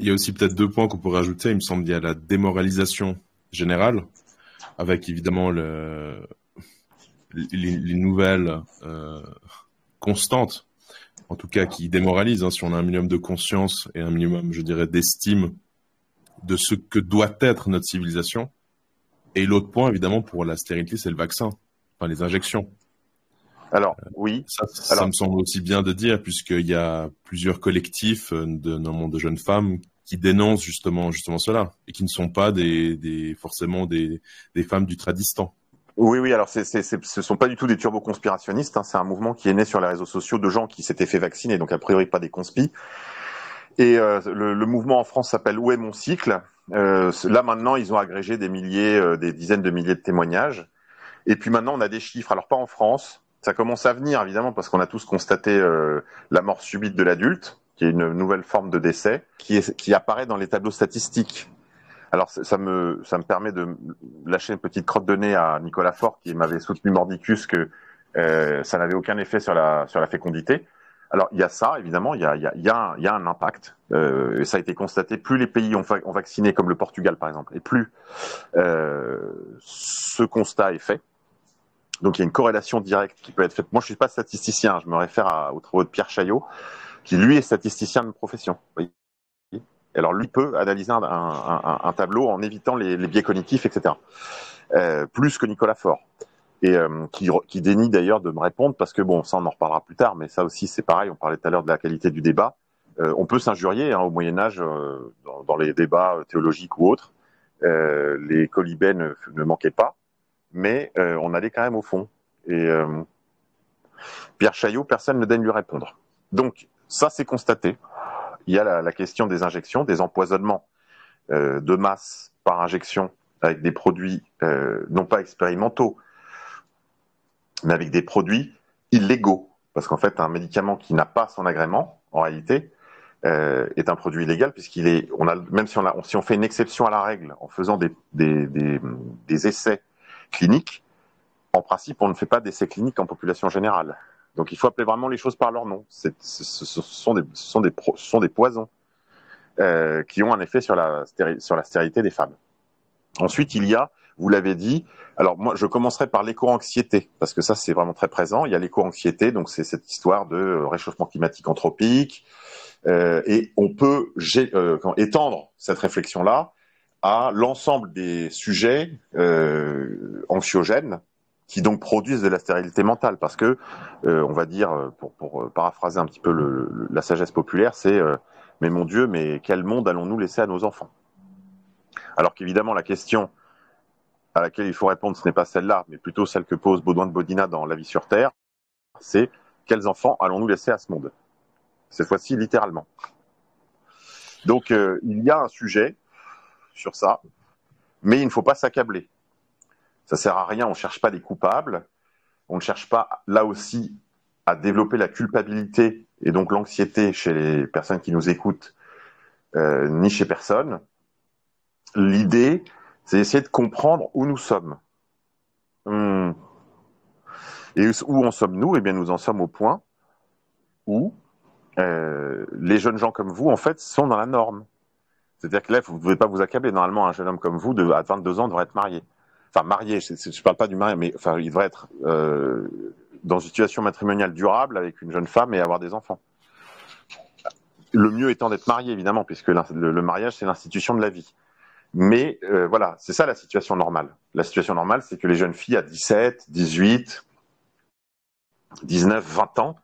il y a aussi peut-être deux points qu'on pourrait ajouter. Il me semble qu'il y a la démoralisation générale, avec évidemment le, les, nouvelles euh, constantes, en tout cas qui démoralisent. Hein. si on a un minimum de conscience et un minimum, je dirais, d'estime de ce que doit être notre civilisation. Et l'autre point, évidemment, pour la stérilité, c'est le vaccin, enfin les injections. Alors, oui. Euh, ça, me semble aussi bien de dire, puisqu'il y a plusieurs collectifs, euh, de, notamment de jeunes femmes, qui dénoncent justement, justement cela et qui ne sont pas des, forcément des, des femmes Tradistan. Oui, oui, alors c'est, ce sont pas du tout des turbo-conspirationnistes, hein. c'est un mouvement qui est né sur les réseaux sociaux de gens qui s'étaient fait vacciner, donc a priori pas des conspis. Et euh, le, mouvement en France s'appelle Où est mon cycle euh, Là maintenant, ils ont agrégé des milliers, euh, des dizaines de milliers de témoignages. Et puis maintenant, on a des chiffres, alors pas en France, ça commence à venir évidemment parce qu'on a tous constaté la mort subite de l'adulte, qui est une nouvelle forme de décès, qui, qui apparaît dans les tableaux statistiques. Alors ça me, ça me permet de lâcher une petite crotte de nez à Nicolas Fort, qui m'avait soutenu mordicus que euh, ça n'avait aucun effet sur la, sur la fécondité. Alors il y a ça, évidemment, il y a, il y a, un, impact. Euh, et ça a été constaté, plus les pays ont, ont, vacciné, comme le Portugal par exemple, et plus euh, ce constat est fait. Donc il y a une corrélation directe qui peut être faite. Moi je suis pas statisticien, je me réfère à, aux travaux de Pierre Chaillot qui lui est statisticien de profession. alors lui peut analyser un, tableau en évitant les, biais cognitifs, etc. Euh, plus que Nicolas Faure. Et euh, qui, dénie d'ailleurs de me répondre parce que bon, ça on en reparlera plus tard, mais ça aussi c'est pareil. On parlait tout à l'heure de la qualité du débat. Euh, on peut s'injurier hein, au Moyen Âge dans, les débats théologiques ou autres. les colibets ne, manquaient pas, mais on allait quand même au fond. Et Pierre Chaillot, personne ne daigne lui répondre. Donc, ça, c'est constaté. Il y a la, question des injections, des empoisonnements euh, de masse par injection avec des produits euh, non pas expérimentaux, mais avec des produits illégaux. Parce qu'en fait, un médicament qui n'a pas son agrément, en réalité, euh, est un produit illégal puisqu'il est, on a, même si on, fait une exception à la règle en faisant des essais cliniques, en principe, on ne fait pas d'essais cliniques en population générale. Donc il faut appeler vraiment les choses par leur nom. ce, sont des, poisons euh, qui ont un effet sur la, stérilité des femmes. Ensuite, il y a, vous l'avez dit, alors moi je commencerai par l'éco-anxiété, parce que ça c'est vraiment très présent. Il y a l'éco-anxiété, donc c'est cette histoire de euh, réchauffement climatique anthropique, euh, et on peut étendre cette réflexion-là à l'ensemble des sujets anxiogènes qui donc produisent de la stérilité mentale, parce que, euh, on va dire, euh, pour, euh, paraphraser un petit peu la sagesse populaire, c'est mais mon Dieu, mais quel monde allons-nous laisser à nos enfants Alors qu'évidemment, la question à laquelle il faut répondre, ce n'est pas celle-là, mais plutôt celle que pose Baudouin de Bodina dans La vie sur Terre, c'est quels enfants allons-nous laisser à ce monde Cette fois-ci, littéralement. Donc, il y a un sujet sur ça, mais il ne faut pas s'accabler. Ça sert à rien, on ne cherche pas des coupables, on ne cherche pas là aussi à développer la culpabilité et donc l'anxiété chez les personnes qui nous écoutent, euh, ni chez personne. L'idée, c'est d'essayer de comprendre où nous sommes. Hmm. Et où en sommes-nous Eh bien, nous en sommes au point où euh, les jeunes gens comme vous, en fait, sont dans la norme. C'est-à-dire que là, vous ne pouvez pas vous accabler. Normalement, un jeune homme comme vous, à 22 ans, devrait être marié enfin marié, je ne parle pas du mari, mais enfin, il devrait être euh, dans une situation matrimoniale durable avec une jeune femme et avoir des enfants. Le mieux étant d'être marié, évidemment, puisque le, mariage, c'est l'institution de la vie. Mais euh, voilà, c'est ça la situation normale. La situation normale, c'est que les jeunes filles à 17, 18, 19, 20 ans,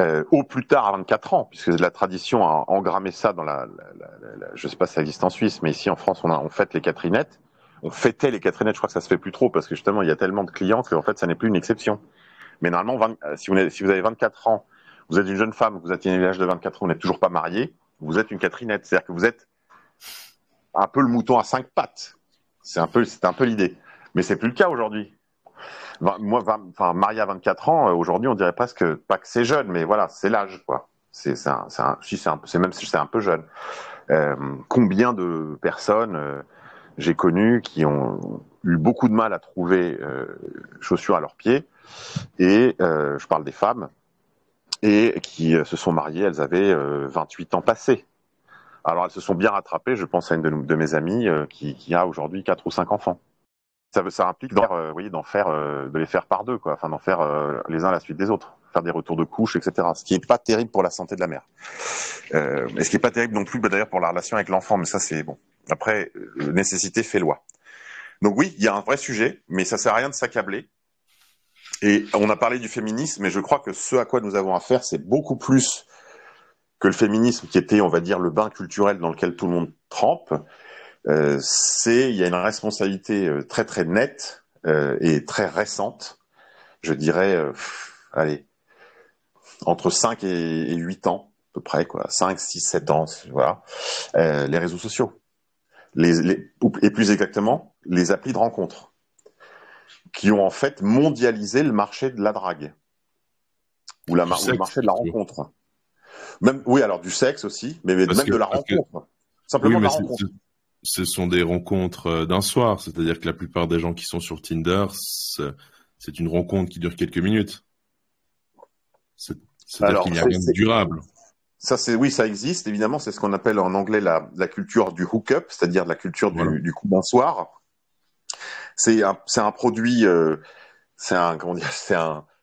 euh, au plus tard à 24 ans, puisque la tradition a engrammé ça dans la, je ne sais pas si ça existe en Suisse, mais ici en France, on, a, fête les Catherinettes on fêtait les quatrinettes, Je crois que ça se fait plus trop parce que justement, il y a tellement de clients en fait, ça n'est plus une exception. Mais normalement, euh, si, vous avez, si vous 24 ans, vous êtes une jeune femme, vous atteignez l'âge de 24 ans, vous n'êtes toujours pas mariée, vous êtes une quatrinette. C'est-à-dire que vous êtes un peu le mouton à cinq pattes. C'est un peu, peu l'idée. Mais c'est plus le cas aujourd'hui. Moi, enfin, marié à 24 ans, euh, aujourd'hui, on dirait presque pas que c'est jeune, mais voilà, c'est l'âge, quoi. C'est, si c'est un, peu jeune. Euh, combien de personnes j'ai connu qui ont eu beaucoup de mal à trouver euh, chaussures à leurs pieds. Et euh, je parle des femmes et qui euh, se sont mariées. Elles avaient 28 euh, ans passés. Alors elles se sont bien rattrapées. Je pense à une de, mes amies euh, qui, qui a aujourd'hui 4 ou 5 enfants. Ça, ça implique d'en faire, de les faire par deux, quoi. Enfin, d'en faire les uns à la suite des autres faire des retours de couche, etc. Ce qui n'est pas terrible pour la santé de la mère. Euh, et ce qui n'est pas terrible non plus, bah, d'ailleurs, pour la relation avec l'enfant. Mais ça, c'est bon. Après, euh, nécessité fait loi. Donc oui, il y a un vrai sujet, mais ça sert à rien de s'accabler. Et on a parlé du féminisme, mais je crois que ce à quoi nous avons affaire, c'est beaucoup plus que le féminisme qui était, on va dire, le bain culturel dans lequel tout le monde trempe. Euh, c'est, il y a une responsabilité euh, très très nette et très récente. Je dirais, allez, entre 5 et 8 ans à peu près, quoi. 5, 6, 7 ans, voilà. les réseaux sociaux les, et plus exactement les applis de rencontre, qui ont en fait mondialisé le marché de la drague ou, le marché de la rencontre. Même, oui, alors du sexe aussi, mais, même de la rencontre. Simplement de la rencontre ce sont des rencontres euh, d'un soir, c'est-à-dire que la plupart des gens qui sont sur Tinder, c'est une rencontre qui dure quelques minutes. C'est-à-dire qu'il n'y a rien de durable. Ça, c'est oui, ça existe. Évidemment, c'est ce qu'on appelle en anglais la, culture du hook-up, c'est-à-dire la culture du, coup d'un soir. C'est un, produit, c'est un,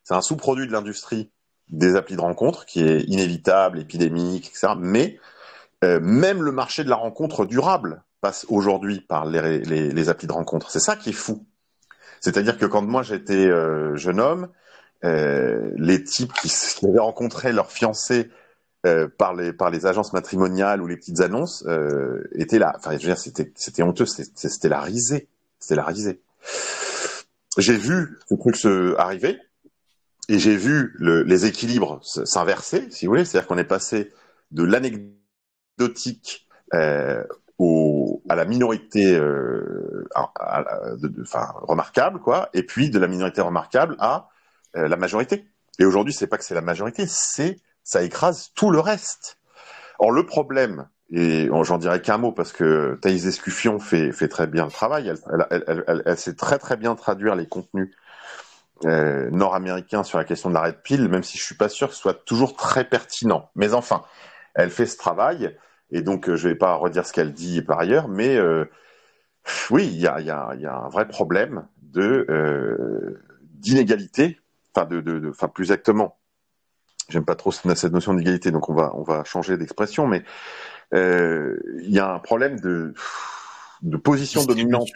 un sous-produit de l'industrie des applis de rencontre qui est inévitable, épidémique, etc. Mais euh, même le marché de la rencontre durable passe aujourd'hui par les, applis de rencontre. C'est ça qui est fou. C'est-à-dire que quand moi j'étais euh, jeune homme, euh, les types qui, qui avaient rencontré leur fiancée euh, par les par les agences matrimoniales ou les petites annonces euh, était là. Enfin, je veux dire, c'était c'était honteux, c'était la risée, c'était la risée. J'ai vu ce truc se arriver et j'ai vu les équilibres s'inverser, si vous voulez, c'est-à-dire qu'on est passé de l'anecdotique euh, au, à la minorité remarquable, quoi, et puis de la minorité remarquable à la majorité. Et aujourd'hui, c'est pas que c'est la majorité, c'est ça écrase tout le reste. Or, le problème, et j'en dirais qu'un mot parce que Thaïs Escufion fait, fait très bien le travail, elle, sait très très bien traduire les contenus euh, nord-américains sur la question de l'arrêt de pile, même si je suis pas sûr que ce soit toujours très pertinent. Mais enfin, elle fait ce travail, et donc je euh, je vais pas redire ce qu'elle dit par ailleurs, mais euh, oui, il y a, un vrai problème de d'inégalité, enfin de, de, plus exactement j'aime pas trop cette notion d'égalité, donc on va changer d'expression, mais euh, il y a un problème de position dominante.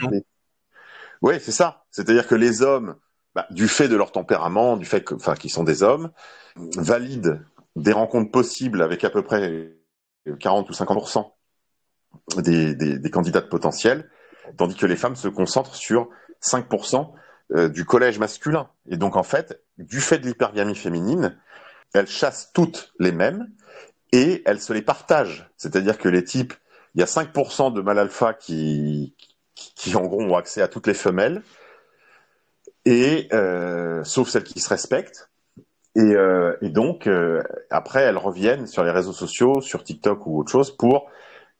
Oui, c'est ça. C'est-à-dire que les hommes, bah, du fait de leur tempérament, du fait qu'ils sont des hommes, valident des rencontres possibles avec à peu près 40 ou 50 des, des, des candidates potentielles, tandis que les femmes se concentrent sur 5 euh, du collège masculin. Et donc, en fait, du fait de l'hypergamie féminine, elles chassent toutes les mêmes et elles se les partagent. C'est-à-dire que les types, il y a 5% de mâles alpha qui, qui, en gros, ont accès à toutes les femelles, et, euh, sauf celles qui se respectent. Et, euh, donc, euh, après, elles reviennent sur les réseaux sociaux, sur TikTok ou autre chose, pour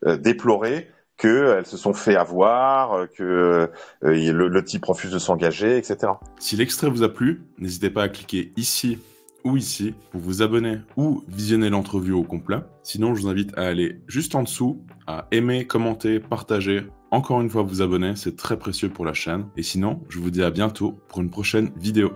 déplorer qu'elles se sont fait avoir, que le, le type refuse de s'engager, etc. Si l'extrait vous a plu, n'hésitez pas à cliquer ici ou ici pour vous abonner ou visionner l'entrevue au complet. Sinon, je vous invite à aller juste en dessous, à aimer, commenter, partager, encore une fois vous abonner, c'est très précieux pour la chaîne. Et sinon, je vous dis à bientôt pour une prochaine vidéo.